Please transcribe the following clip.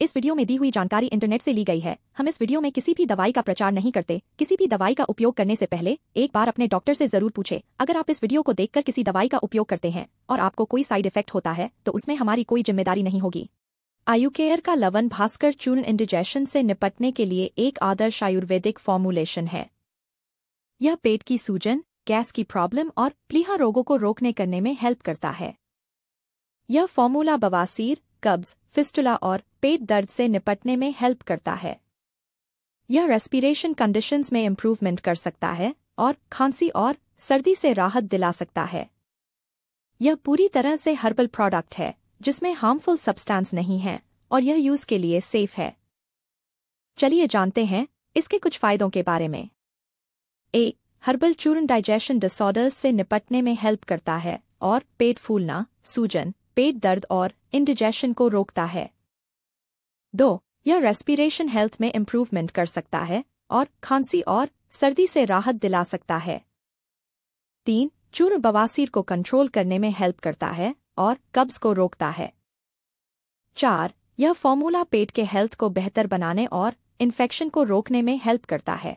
इस वीडियो में दी हुई जानकारी इंटरनेट से ली गई है हम इस वीडियो में किसी भी दवाई का प्रचार नहीं करते किसी भी दवाई का उपयोग करने से पहले एक बार अपने डॉक्टर से जरूर पूछे अगर आप इस वीडियो को देखकर किसी दवाई का उपयोग करते हैं और आपको कोई साइड इफेक्ट होता है तो उसमें हमारी कोई जिम्मेदारी नहीं होगी आयु केयर का लवन भास्कर चूर्ण इंडिजेशन से निपटने के लिए एक आदर्श आयुर्वेदिक फॉर्मुलेशन है यह पेट की सूजन गैस की प्रॉब्लम और प्लीहा रोगों को रोकने करने में हेल्प करता है यह फॉर्मूला बवासीर कब्ज फिस्टुला और पेट दर्द से निपटने में हेल्प करता है यह रेस्पिरेशन कंडीशंस में इम्प्रूवमेंट कर सकता है और खांसी और सर्दी से राहत दिला सकता है यह पूरी तरह से हर्बल प्रोडक्ट है जिसमें हार्मफुल सब्सटेंस नहीं है और यह यूज के लिए सेफ है चलिए जानते हैं इसके कुछ फायदों के बारे में ए हर्बल चूर्ण डाइजेशन डिसऑर्डर्स से निपटने में हेल्प करता है और पेट फूलना सूजन पेट दर्द और इंडिजेशन को रोकता है दो यह रेस्पिरेशन हेल्थ में इम्प्रूवमेंट कर सकता है और खांसी और सर्दी से राहत दिला सकता है तीन चूर्ण बवासीर को कंट्रोल करने में हेल्प करता है और कब्ज को रोकता है चार यह फॉर्मूला पेट के हेल्थ को बेहतर बनाने और इन्फेक्शन को रोकने में हेल्प करता है